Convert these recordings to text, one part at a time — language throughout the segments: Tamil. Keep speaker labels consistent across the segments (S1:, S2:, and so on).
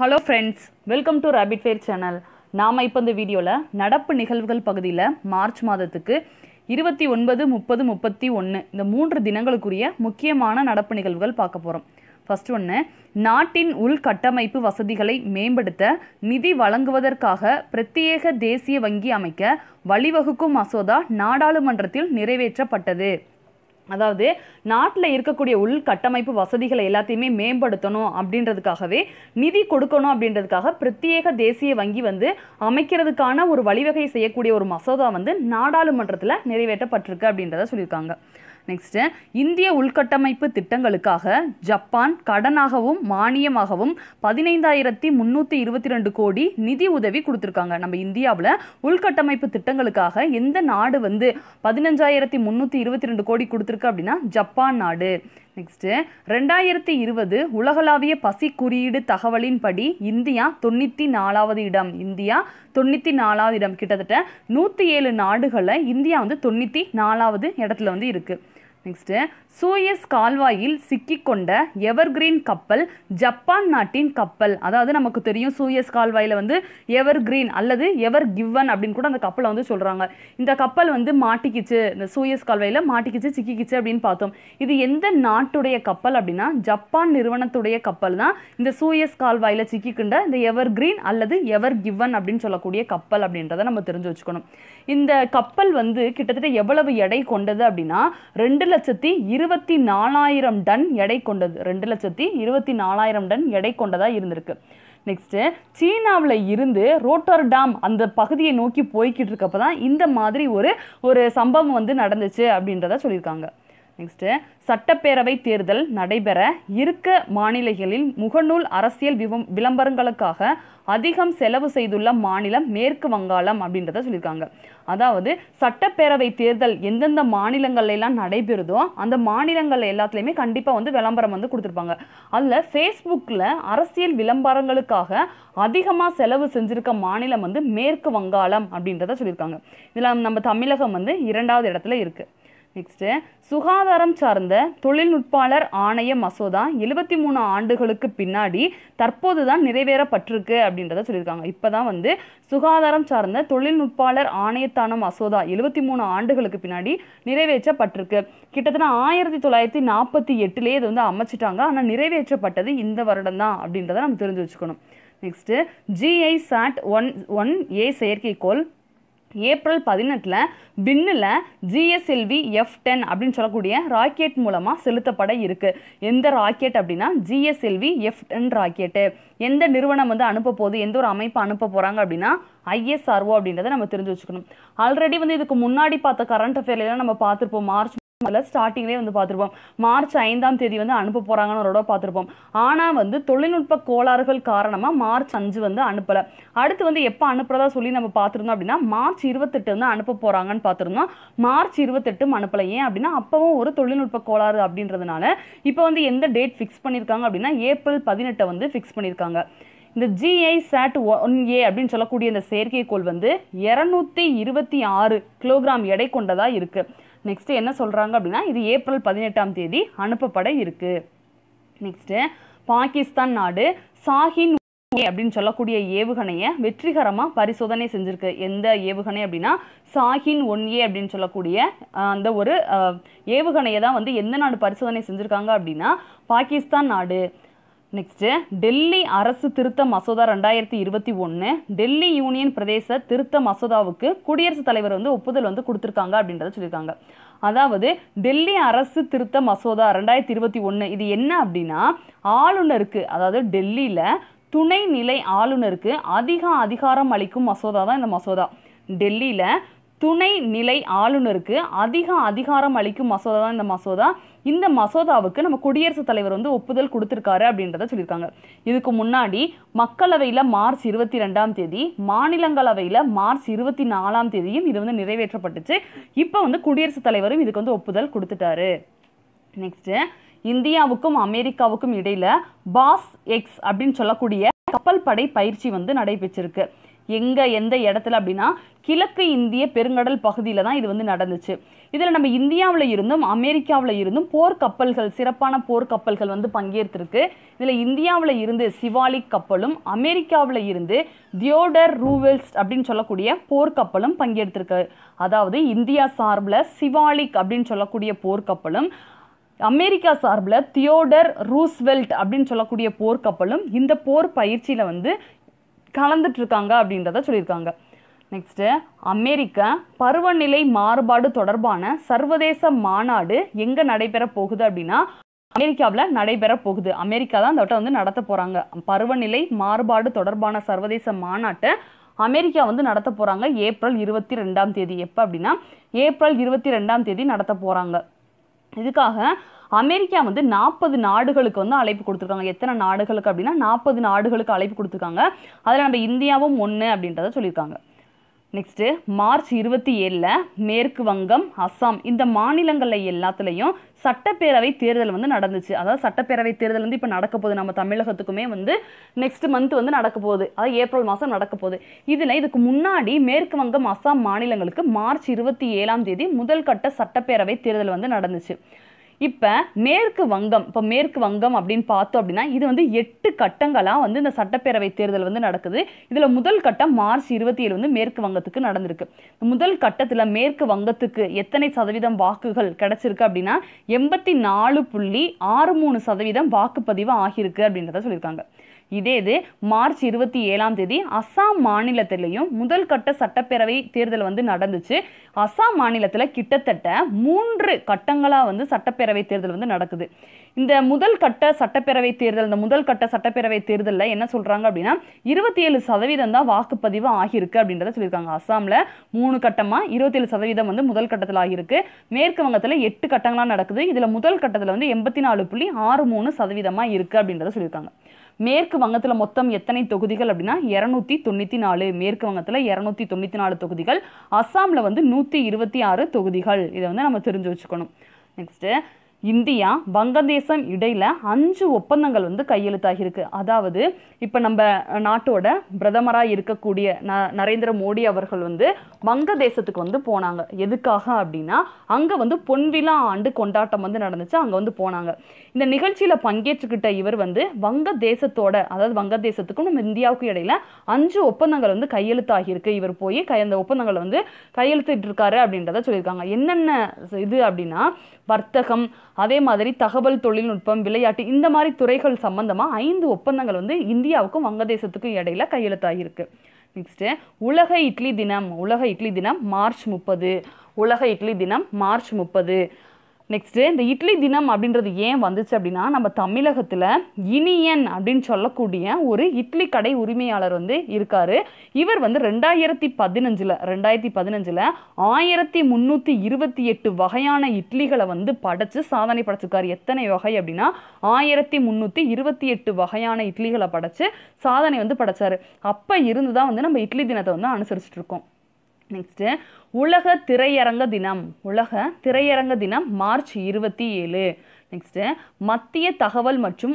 S1: hello friends welcome to rapid fair channel நாம் இப்போ இந்த வீடியோவில் நடப்பு நிகழ்வுகள் பகுதியில் மார்ச் மாதத்துக்கு இருபத்தி ஒன்பது முப்பது முப்பத்தி ஒன்று இந்த மூன்று தினங்களுக்குரிய முக்கியமான நடப்பு நிகழ்வுகள் பார்க்க போகிறோம் ஃபஸ்ட் ஒன்று நாட்டின் உள்கட்டமைப்பு வசதிகளை மேம்படுத்த நிதி வழங்குவதற்காக பிரத்யேக தேசிய வங்கி அமைக்க வழிவகுக்கும் மசோதா நாடாளுமன்றத்தில் நிறைவேற்றப்பட்டது அதாவது நாட்டில் இருக்கக்கூடிய உள்கட்டமைப்பு வசதிகளை எல்லாத்தையுமே மேம்படுத்தணும் அப்படின்றதுக்காகவே நிதி கொடுக்கணும் அப்படின்றதுக்காக பிரத்யேக தேசிய வங்கி வந்து அமைக்கிறதுக்கான ஒரு வழிவகை செய்யக்கூடிய ஒரு மசோதா வந்து நாடாளுமன்றத்தில் நிறைவேற்றப்பட்டிருக்கு அப்படின்றத சொல்லியிருக்காங்க நெக்ஸ்ட்டு இந்திய உள்கட்டமைப்பு திட்டங்களுக்காக ஜப்பான் கடனாகவும் மானியமாகவும் பதினைந்தாயிரத்தி முந்நூற்றி இருபத்தி ரெண்டு கோடி நிதி உதவி கொடுத்துருக்காங்க நம்ம இந்தியாவில் உள்கட்டமைப்பு திட்டங்களுக்காக எந்த நாடு வந்து பதினஞ்சாயிரத்தி முந்நூற்றி இருபத்தி ரெண்டு கோடி கொடுத்துருக்கு இருக்குது அப்படின்னா ஜப்பான் நாடு நெக்ஸ்ட்டு ரெண்டாயிரத்தி இருபது உலகளாவிய பசி குறியீடு தகவலின்படி இந்தியா தொண்ணூற்றி நாலாவது இடம் இந்தியா தொண்ணூற்றி நாலாவது இடம் கிட்டத்தட்ட நூற்றி ஏழு நாடுகளில் இந்தியா வந்து தொண்ணூற்றி நாலாவது இடத்துல வந்து இருக்குது நெக்ஸ்ட்டு சூயஸ் கால்வாயில் சிக்கிக்கொண்ட எவர்கிரீன் கப்பல் ஜப்பான் நாட்டின் கப்பல் அதாவது நமக்கு தெரியும் சூயஸ் கால்வாயில் வந்து எவர்கிரீன் அல்லது எவர் கிவன் அப்படின்னு கூட அந்த கப்பலை வந்து சொல்கிறாங்க இந்த கப்பல் வந்து மாட்டிக்கிச்சு இந்த சூயஸ் கால்வாயில் மாட்டிக்கிச்சு சிக்கிக்கிச்சு அப்படின்னு பார்த்தோம் இது எந்த நாட்டுடைய கப்பல் அப்படின்னா ஜப்பான் நிறுவனத்துடைய கப்பல் தான் இந்த சூயஸ் கால்வாயில் சிக்கிக்கின்ற இந்த எவர் கிரீன் அல்லது எவர் கிவன் அப்படின்னு சொல்லக்கூடிய கப்பல் அப்படின்றத நம்ம தெரிஞ்சு வச்சுக்கணும் இந்த கப்பல் வந்து கிட்டத்தட்ட எவ்வளவு எடை கொண்டது அப்படின்னா ரெண்டு லட்சத்தி இருபத்தி நாலாயிரம் டன் எடை கொண்டது ரெண்டு லட்சத்தி இருபத்தி நாலாயிரம் டன் எடை கொண்டதாக இருந்திருக்கு நெக்ஸ்ட்டு சீனாவில் இருந்து ரோட்டர் டேம் அந்த பகுதியை நோக்கி போய்கிட்டு இருக்கப்போ தான் இந்த மாதிரி ஒரு ஒரு சம்பவம் வந்து நடந்துச்சு அப்படின்றத சொல்லியிருக்காங்க நெக்ஸ்ட்டு சட்டப்பேரவை தேர்தல் நடைபெற இருக்க மாநிலங்களில் முகநூல் அரசியல் விவம் விளம்பரங்களுக்காக அதிகம் செலவு செய்துள்ள மாநிலம் மேற்கு வங்காளம் அப்படின்றத சொல்லியிருக்காங்க அதாவது சட்டப்பேரவை தேர்தல் எந்தெந்த மாநிலங்கள்லாம் நடைபெறுதோ அந்த மாநிலங்கள் எல்லாத்துலேயுமே கண்டிப்பாக வந்து விளம்பரம் வந்து கொடுத்துருப்பாங்க அதில் ஃபேஸ்புக்கில் அரசியல் விளம்பரங்களுக்காக அதிகமாக செலவு செஞ்சுருக்க மாநிலம் வந்து மேற்கு வங்காளம் அப்படின்றத சொல்லியிருக்காங்க இதில் நம்ம தமிழகம் வந்து இரண்டாவது இடத்துல இருக்குது நெக்ஸ்ட்டு சுகாதாரம் சார்ந்த தொழில்நுட்பாளர் ஆணைய மசோதா எழுபத்தி மூணு ஆண்டுகளுக்கு பின்னாடி தற்போது தான் நிறைவேறப்பட்டிருக்கு அப்படின்றத சொல்லியிருக்காங்க இப்போ தான் வந்து சுகாதாரம் சார்ந்த தொழில்நுட்பாளர் ஆணையத்தான மசோதா எழுபத்தி மூணு ஆண்டுகளுக்கு பின்னாடி நிறைவேற்றப்பட்டிருக்கு கிட்டத்தட்ட ஆயிரத்தி தொள்ளாயிரத்தி நாற்பத்தி எட்டுலேயே இது வந்து அமைச்சிட்டாங்க ஆனால் நிறைவேற்றப்பட்டது இந்த வருடம் தான் அப்படின்றத நம்ம தெரிஞ்சு வச்சுக்கணும் next GSAT one one A செயற்கைக்கோள் ஏப்ரல் பதினெட்டில் பின்னில் ஜிஎஸ்எல்வி எஃப் டென் அப்படின்னு சொல்லக்கூடிய ராக்கெட் மூலமாக செலுத்தப்பட இருக்குது எந்த ராக்கெட் அப்படின்னா ஜிஎஸ்எல்வி எஃப் டென் ராக்கெட்டு எந்த நிறுவனம் வந்து அனுப்ப போகுது எந்த ஒரு அமைப்பு அனுப்ப போகிறாங்க அப்படின்னா ஐஎஸ்ஆர்ஓ அப்படின்றத நம்ம தெரிஞ்சு வச்சுக்கணும் ஆல்ரெடி வந்து இதுக்கு முன்னாடி பார்த்த கரண்ட் அஃபேர்லாம் நம்ம பார்த்துருப்போம் மார்ச் அதில் ஸ்டார்டிங்லேயே வந்து பார்த்துருப்போம் மார்ச் ஐந்தாம் தேதி வந்து அனுப்ப போகிறாங்கன்னு ஒரு பார்த்துருப்போம் ஆனால் வந்து தொழில்நுட்ப கோளாறுகள் காரணமாக மார்ச் அஞ்சு வந்து அனுப்பலை அடுத்து வந்து எப்போ அனுப்புறதா சொல்லி நம்ம பார்த்துருந்தோம் அப்படின்னா மார்ச் இருபத்தெட்டு வந்து அனுப்ப போகிறாங்கன்னு பார்த்துருந்தோம் மார்ச் இருபத்தெட்டும் அனுப்பலை ஏன் அப்படின்னா அப்போவும் ஒரு தொழில்நுட்ப கோளாறு அப்படின்றதுனால இப்போ வந்து எந்த டேட் ஃபிக்ஸ் பண்ணியிருக்காங்க அப்படின்னா ஏப்ரல் பதினெட்டை வந்து ஃபிக்ஸ் பண்ணியிருக்காங்க இந்த ஜிஐ சாட் ஒன் ஏ அப்படின்னு சொல்லக்கூடிய இந்த செயற்கைக்கோள் வந்து இரநூத்தி இருபத்தி ஆறு கிலோகிராம் எடை கொண்டதாக இருக்குது நெக்ஸ்ட்டு என்ன சொல்கிறாங்க அப்படின்னா இது ஏப்ரல் பதினெட்டாம் தேதி அனுப்பப்பட இருக்குது நெக்ஸ்ட்டு பாகிஸ்தான் நாடு சாஹின் அப்படின்னு சொல்லக்கூடிய ஏவுகணையை வெற்றிகரமாக பரிசோதனை செஞ்சுருக்கு எந்த ஏவுகணை அப்படின்னா சாஹின் ஒன் ஏ அப்படின்னு சொல்லக்கூடிய அந்த ஒரு ஏவுகணையை தான் வந்து எந்த நாடு பரிசோதனை செஞ்சுருக்காங்க அப்படின்னா பாகிஸ்தான் நாடு நெக்ஸ்ட்டு டெல்லி அரசு திருத்த மசோதா ரெண்டாயிரத்தி இருபத்தி ஒன்று டெல்லி யூனியன் பிரதேச திருத்த மசோதாவுக்கு குடியரசுத் தலைவர் வந்து ஒப்புதல் வந்து கொடுத்துருக்காங்க அப்படின்றத சொல்லியிருக்காங்க அதாவது டெல்லி அரசு திருத்த மசோதா ரெண்டாயிரத்தி இருபத்தி ஒன்று இது என்ன அப்படின்னா ஆளுநருக்கு அதாவது டெல்லியில் துணைநிலை ஆளுநருக்கு அதிக அதிகாரம் அளிக்கும் மசோதா தான் இந்த மசோதா டெல்லியில் துணை நிலை ஆளுநருக்கு அதிக அதிகாரம் அளிக்கும் மசோதா தான் இந்த மசோதா இந்த மசோதாவுக்கு நம்ம குடியரசுத் தலைவர் வந்து ஒப்புதல் கொடுத்துருக்காரு அப்படின்றத சொல்லியிருக்காங்க இதுக்கு முன்னாடி மக்களவையில் மார்ச் இருபத்தி ரெண்டாம் தேதி மாநிலங்களவையில் மார்ச் இருபத்தி நாலாம் தேதியும் இது வந்து நிறைவேற்றப்பட்டுச்சு இப்போ வந்து குடியரசுத் தலைவரும் இதுக்கு வந்து ஒப்புதல் கொடுத்துட்டாரு நெக்ஸ்ட்டு இந்தியாவுக்கும் அமெரிக்காவுக்கும் இடையில் பாஸ் எக்ஸ் அப்படின்னு சொல்லக்கூடிய கப்பல் படை பயிற்சி வந்து நடைபெற்றிருக்கு எங்கே எந்த இடத்துல அப்படின்னா கிழக்கு இந்திய பெருங்கடல் பகுதியில் தான் இது வந்து நடந்துச்சு இதில் நம்ம இந்தியாவில் இருந்தும் அமெரிக்காவில் இருந்தும் போர்க்கப்பல்கள் சிறப்பான போர்க்கப்பல்கள் வந்து பங்கேற்றிருக்கு இதில் இந்தியாவில் இருந்து சிவாலிக் கப்பலும் அமெரிக்காவில் இருந்து தியோடர் ரூவெல்ஸ் அப்படின்னு சொல்லக்கூடிய போர்க்கப்பலும் பங்கேற்றிருக்கு அதாவது இந்தியா சார்பில் சிவாலிக் அப்படின்னு சொல்லக்கூடிய போர்க்கப்பலும் அமெரிக்கா சார்பில் தியோடர் ரூஸ்வெல்ட் அப்படின்னு சொல்லக்கூடிய போர்க்கப்பலும் இந்த போர் பயிற்சியில் வந்து கலந்துட்டுருக்காங்க அப்படின்றத சொல்லியிருக்காங்க நெக்ஸ்ட்டு அமெரிக்க பருவநிலை மாறுபாடு தொடர்பான சர்வதேச மாநாடு எங்கே நடைபெற போகுது அப்படின்னா அமெரிக்காவில் நடைபெற போகுது அமெரிக்கா தான் இந்த வட்டம் வந்து நடத்த போகிறாங்க பருவநிலை மாறுபாடு தொடர்பான சர்வதேச மாநாட்டை அமெரிக்கா வந்து நடத்த போகிறாங்க ஏப்ரல் இருபத்தி ரெண்டாம் தேதி எப்போ அப்படின்னா ஏப்ரல் இருபத்தி ரெண்டாம் தேதி நடத்த போகிறாங்க இதுக்காக அமெரிக்கா வந்து நாற்பது நாடுகளுக்கு வந்து அழைப்பு கொடுத்துருக்காங்க எத்தனை நாடுகளுக்கு அப்படின்னா நாற்பது நாடுகளுக்கு அழைப்பு கொடுத்துருக்காங்க அதில் நம்ம இந்தியாவும் ஒன்று அப்படின்றத சொல்லியிருக்காங்க நெக்ஸ்ட்டு மார்ச் இருபத்தி ஏழில் மேற்கு வங்கம் அஸ்ஸாம் இந்த மாநிலங்களில் எல்லாத்துலேயும் சட்டப்பேரவை தேர்தல் வந்து நடந்துச்சு அதாவது சட்டப்பேரவை தேர்தல் வந்து இப்போ நடக்க போகுது நம்ம தமிழகத்துக்குமே வந்து நெக்ஸ்ட் மந்த் வந்து நடக்க போகுது அதாவது ஏப்ரல் மாதம் நடக்க போகுது இதில் இதுக்கு முன்னாடி மேற்கு வங்கம் அஸ்ஸாம் மாநிலங்களுக்கு மார்ச் இருபத்தி ஏழாம் தேதி முதல் கட்ட சட்டப்பேரவை தேர்தல் வந்து நடந்துச்சு இப்போ மேற்கு வங்கம் இப்போ மேற்கு வங்கம் அப்படின்னு பார்த்தோம் அப்படின்னா இது வந்து எட்டு கட்டங்களாக வந்து இந்த சட்டப்பேரவை தேர்தல் வந்து நடக்குது இதில் முதல் கட்டம் மார்ச் இருபத்தி ஏழு வந்து மேற்கு வங்கத்துக்கு நடந்திருக்கு முதல் கட்டத்தில் மேற்கு வங்கத்துக்கு எத்தனை சதவீதம் வாக்குகள் கிடச்சிருக்கு அப்படின்னா எண்பத்தி நாலு புள்ளி ஆறு மூணு சதவீதம் வாக்குப்பதிவு ஆகியிருக்கு அப்படின்றத சொல்லியிருக்காங்க இதே இது மார்ச் இருபத்தி ஏழாம் தேதி அஸ்ஸாம் மாநிலத்திலையும் முதல் கட்ட சட்டப்பேரவை தேர்தல் வந்து நடந்துச்சு அஸ்ஸாம் மாநிலத்தில் கிட்டத்தட்ட மூன்று கட்டங்களாக வந்து சட்டப்பேரவை தேர்தல் வந்து நடக்குது இந்த முதல் கட்ட சட்டப்பேரவை தேர்தல் இந்த முதல் கட்ட சட்டப்பேரவை தேர்தலில் என்ன சொல்கிறாங்க அப்படின்னா இருபத்தி ஏழு சதவீதம் தான் வாக்குப்பதிவு ஆகியிருக்கு அப்படின்றத சொல்லியிருக்காங்க அஸ்ஸாமில் மூணு கட்டமாக இருபத்தி ஏழு சதவீதம் வந்து முதல் கட்டத்தில் ஆகியிருக்கு மேற்கு வங்கத்தில் எட்டு கட்டங்களாக நடக்குது இதில் முதல் கட்டத்தில் வந்து எண்பத்தி நாலு புள்ளி ஆறு மூணு சதவீதமாக இருக்குது அப்படின்றத சொல்லியிருக்காங்க மேற்கு வங்கத்தில் மொத்தம் எத்தனை தொகுதிகள் அப்படின்னா இரநூத்தி தொண்ணூற்றி நாலு மேற்கு வங்கத்தில் இரநூத்தி தொண்ணூற்றி நாலு தொகுதிகள் அஸ்ஸாமில் வந்து நூற்றி இருபத்தி ஆறு தொகுதிகள் இதை வந்து நம்ம தெரிஞ்சு வச்சுக்கணும் நெக்ஸ்ட்டு இந்தியா வங்கதேசம் இடையில் அஞ்சு ஒப்பந்தங்கள் வந்து கையெழுத்தாகியிருக்கு அதாவது இப்போ நம்ம நாட்டோட பிரதமராக இருக்கக்கூடிய ந நரேந்திர மோடி அவர்கள் வந்து வங்கதேசத்துக்கு வந்து போனாங்க எதுக்காக அப்படின்னா அங்கே வந்து பொன்விழா ஆண்டு கொண்டாட்டம் வந்து நடந்துச்சு அங்கே வந்து போனாங்க இந்த நிகழ்ச்சியில் பங்கேற்றுக்கிட்ட இவர் வந்து வங்கதேசத்தோட அதாவது வங்கதேசத்துக்கும் நம்ம இந்தியாவுக்கும் இடையில் அஞ்சு ஒப்பந்தங்கள் வந்து கையெழுத்தாகியிருக்கு இவர் போய் கை அந்த ஒப்பந்தங்களை வந்து கையெழுத்திட்டு இருக்காரு அப்படின்றத சொல்லியிருக்காங்க என்னென்ன இது அப்படின்னா வர்த்தகம் அதே மாதிரி தகவல் தொழில்நுட்பம் விளையாட்டு இந்த மாதிரி துறைகள் சம்பந்தமாக ஐந்து ஒப்பந்தங்கள் வந்து இந்தியாவுக்கும் வங்கதேசத்துக்கும் இடையில கையெழுத்தாகியிருக்கு நெக்ஸ்ட்டு உலக இட்லி தினம் உலக இட்லி தினம் மார்ச் முப்பது உலக இட்லி தினம் மார்ச் முப்பது நெக்ஸ்ட்டு இந்த இட்லி தினம் அப்படின்றது ஏன் வந்துச்சு அப்படின்னா நம்ம தமிழகத்தில் இனியன் அப்படின்னு சொல்லக்கூடிய ஒரு இட்லி கடை உரிமையாளர் வந்து இருக்கார் இவர் வந்து ரெண்டாயிரத்தி பதினஞ்சில் ரெண்டாயிரத்தி பதினஞ்சில் ஆயிரத்தி முந்நூற்றி இருபத்தி எட்டு வகையான இட்லிகளை வந்து படைச்சு சாதனை படைச்சிருக்காரு எத்தனை வகை அப்படின்னா ஆயிரத்தி முந்நூற்றி இருபத்தி எட்டு வகையான இட்லிகளை படைச்சு சாதனை வந்து படைச்சார் அப்போ இருந்து தான் வந்து நம்ம இட்லி தினத்தை வந்து அனுசரிச்சிட்ருக்கோம் இருக்கோம் நெக்ஸ்ட்டு உலக திரையரங்க தினம் உலக திரையரங்க தினம் மார்ச் இருபத்தி ஏழு நெக்ஸ்ட்டு மத்திய தகவல் மற்றும்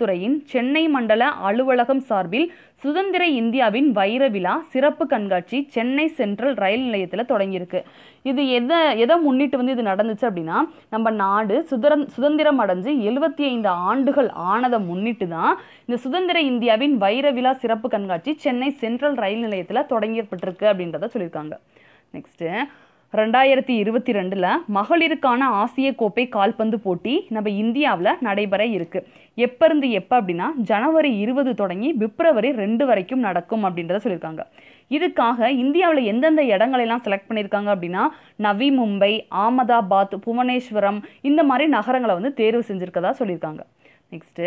S1: துறையின் சென்னை மண்டல அலுவலகம் சார்பில் சுதந்திர இந்தியாவின் வைர விழா சிறப்பு கண்காட்சி சென்னை சென்ட்ரல் ரயில் நிலையத்தில் தொடங்கியிருக்கு இது எதை எதை முன்னிட்டு வந்து இது நடந்துச்சு அப்படின்னா நம்ம நாடு சுதர சுதந்திரம் அடைஞ்சு எழுபத்தி ஐந்து ஆண்டுகள் ஆனதை முன்னிட்டு தான் இந்த சுதந்திர இந்தியாவின் வைர விழா சிறப்பு கண்காட்சி சென்னை சென்ட்ரல் ரயில் நிலையத்தில் தொடங்கப்பட்டிருக்கு அப்படின்றத சொல்லியிருக்காங்க நெக்ஸ்ட்டு ரெண்டாயிரத்தி இருபத்தி ரெண்டில் மகளிருக்கான ஆசிய கோப்பை கால்பந்து போட்டி நம்ம இந்தியாவில் நடைபெற இருக்குது எப்போ இருந்து எப்போ அப்படின்னா ஜனவரி இருபது தொடங்கி பிப்ரவரி ரெண்டு வரைக்கும் நடக்கும் அப்படின்றத சொல்லியிருக்காங்க இதுக்காக இந்தியாவில் எந்தெந்த இடங்களெல்லாம் செலக்ட் பண்ணியிருக்காங்க அப்படின்னா நவி மும்பை ஆமதாபாத் புவனேஸ்வரம் இந்த மாதிரி நகரங்களை வந்து தேர்வு செஞ்சுருக்கதா சொல்லியிருக்காங்க நெக்ஸ்ட்டு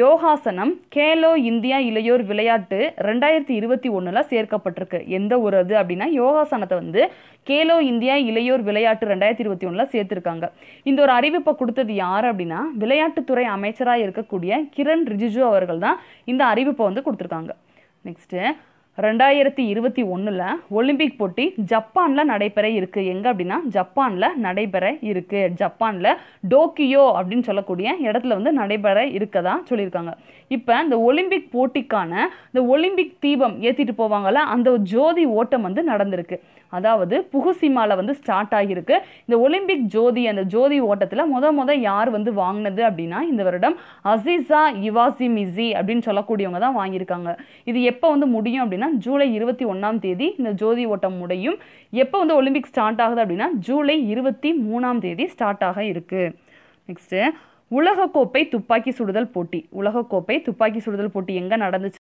S1: யோகாசனம் கேலோ இந்தியா இளையோர் விளையாட்டு ரெண்டாயிரத்தி இருபத்தி ஒன்றில் சேர்க்கப்பட்டிருக்கு எந்த ஒரு அது அப்படின்னா யோகாசனத்தை வந்து கேலோ இந்தியா இளையோர் விளையாட்டு ரெண்டாயிரத்தி இருபத்தி ஒன்றில் சேர்த்துருக்காங்க இந்த ஒரு அறிவிப்பை கொடுத்தது யார் அப்படின்னா விளையாட்டுத்துறை அமைச்சராக இருக்கக்கூடிய கிரண் ரிஜிஜு அவர்கள் தான் இந்த அறிவிப்பை வந்து கொடுத்துருக்காங்க நெக்ஸ்ட்டு ரெண்டாயிரத்தி இருபத்தி ஒன்றில் ஒலிம்பிக் போட்டி ஜப்பானில் நடைபெற இருக்குது எங்கே அப்படின்னா ஜப்பானில் நடைபெற இருக்குது ஜப்பானில் டோக்கியோ அப்படின்னு சொல்லக்கூடிய இடத்துல வந்து நடைபெற இருக்கதா சொல்லியிருக்காங்க இப்போ இந்த ஒலிம்பிக் போட்டிக்கான இந்த ஒலிம்பிக் தீபம் ஏற்றிட்டு போவாங்கள்ல அந்த ஜோதி ஓட்டம் வந்து நடந்திருக்கு அதாவது புகுசிமாவில் வந்து ஸ்டார்ட் ஆகியிருக்கு இந்த ஒலிம்பிக் ஜோதி அந்த ஜோதி ஓட்டத்தில் முத முத யார் வந்து வாங்கினது அப்படின்னா இந்த வருடம் அசிசா இவாசி மிசி அப்படின்னு சொல்லக்கூடியவங்க தான் வாங்கியிருக்காங்க இது எப்போ வந்து முடியும் அப்படின்னா ஜூலை இருபத்தி ஒன்றாம் தேதி இந்த ஜோதி ஓட்டம் முடியும் எப்போ வந்து ஒலிம்பிக் ஸ்டார்ட் ஆகுது அப்படின்னா ஜூலை இருபத்தி மூணாம் தேதி ஸ்டார்ட் ஆக இருக்குது நெக்ஸ்ட்டு உலகக்கோப்பை துப்பாக்கி சுடுதல் போட்டி உலகக்கோப்பை துப்பாக்கி சுடுதல் போட்டி எங்கே நடந்துச்சு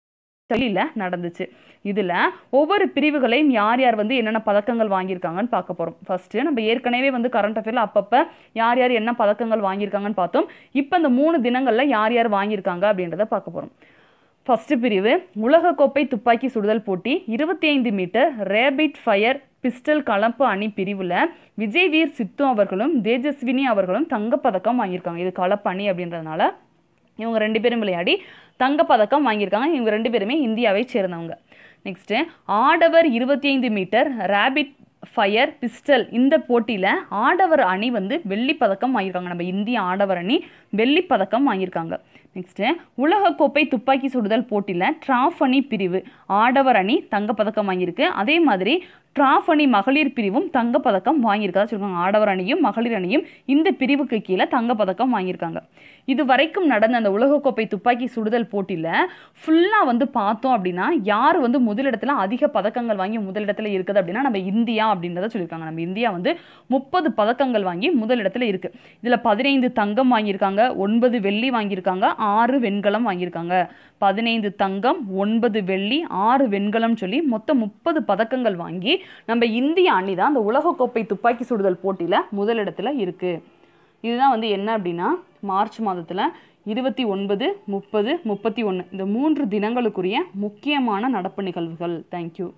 S1: சைலியில் நடந்துச்சு இதில் ஒவ்வொரு பிரிவுகளையும் யார் யார் வந்து என்னென்ன பதக்கங்கள் வாங்கியிருக்காங்கன்னு பார்க்க போகிறோம் ஃபஸ்ட்டு நம்ம ஏற்கனவே வந்து கரண்ட் அஃபேரில் அப்பப்போ யார் யார் என்ன பதக்கங்கள் வாங்கியிருக்காங்கன்னு பார்த்தோம் இப்போ இந்த மூணு தினங்களில் யார் யார் வாங்கியிருக்காங்க அப்படின்றத பார்க்க போகிறோம் ஃபஸ்ட்டு பிரிவு உலகக்கோப்பை துப்பாக்கி சுடுதல் போட்டி இருபத்தி ஐந்து மீட்டர் ரேபிட் ஃபயர் பிஸ்டல் கலப்பு அணி பிரிவில் விஜய் வீர் சித்து அவர்களும் தேஜஸ்வினி அவர்களும் தங்கப்பதக்கம் வாங்கியிருக்காங்க இது கலப்பு அணி அப்படின்றதுனால இவங்க ரெண்டு பேரும் விளையாடி தங்கப்பதக்கம் வாங்கியிருக்காங்க இவங்க ரெண்டு பேருமே இந்தியாவை சேர்ந்தவங்க நெக்ஸ்ட்டு ஆடவர் இருபத்தி ஐந்து மீட்டர் ரேபிட் ஃபயர் பிஸ்டல் இந்த போட்டியில் ஆடவர் அணி வந்து வெள்ளிப்பதக்கம் பதக்கம் வாங்கியிருக்காங்க நம்ம இந்திய ஆடவர் அணி வெள்ளிப்பதக்கம் பதக்கம் வாங்கியிருக்காங்க நெக்ஸ்ட்டு உலகக்கோப்பை துப்பாக்கி சுடுதல் போட்டியில் ட்ராஃப் அணி பிரிவு ஆடவர் அணி தங்கப்பதக்கம் வாங்கியிருக்கு அதே மாதிரி ட்ராஃப் அணி மகளிர் பிரிவும் தங்கப்பதக்கம் வாங்கியிருக்கதா சொல்லுவாங்க ஆடவர் அணியும் மகளிர் அணியும் இந்த பிரிவுக்கு கீழே தங்கப்பதக்கம் வாங்கியிருக்காங்க இது வரைக்கும் நடந்த அந்த உலகக்கோப்பை துப்பாக்கி சுடுதல் போட்டியில் ஃபுல்லாக வந்து பார்த்தோம் அப்படின்னா யார் வந்து முதலிடத்தில் அதிக பதக்கங்கள் வாங்கி முதலிடத்தில் இருக்குது அப்படின்னா நம்ம இந்தியா அப்படின்றத சொல்லியிருக்காங்க நம்ம இந்தியா வந்து முப்பது பதக்கங்கள் வாங்கி முதலிடத்தில் இருக்குது இதில் பதினைந்து தங்கம் வாங்கியிருக்காங்க ஒன்பது வெள்ளி வாங்கியிருக்காங்க ஆறு வெண்கலம் வாங்கியிருக்காங்க பதினைந்து தங்கம் ஒன்பது வெள்ளி ஆறு வெண்கலம் சொல்லி மொத்தம் முப்பது பதக்கங்கள் வாங்கி நம்ம இந்திய அணி தான் அந்த உலகக்கோப்பை துப்பாக்கி சுடுதல் போட்டியில் முதலிடத்தில் இருக்குது இதுதான் வந்து என்ன அப்படின்னா மார்ச் மாதத்தில் இருபத்தி ஒன்பது முப்பது முப்பத்தி ஒன்று இந்த மூன்று தினங்களுக்குரிய முக்கியமான நடப்பு நிகழ்வுகள் தேங்க்யூ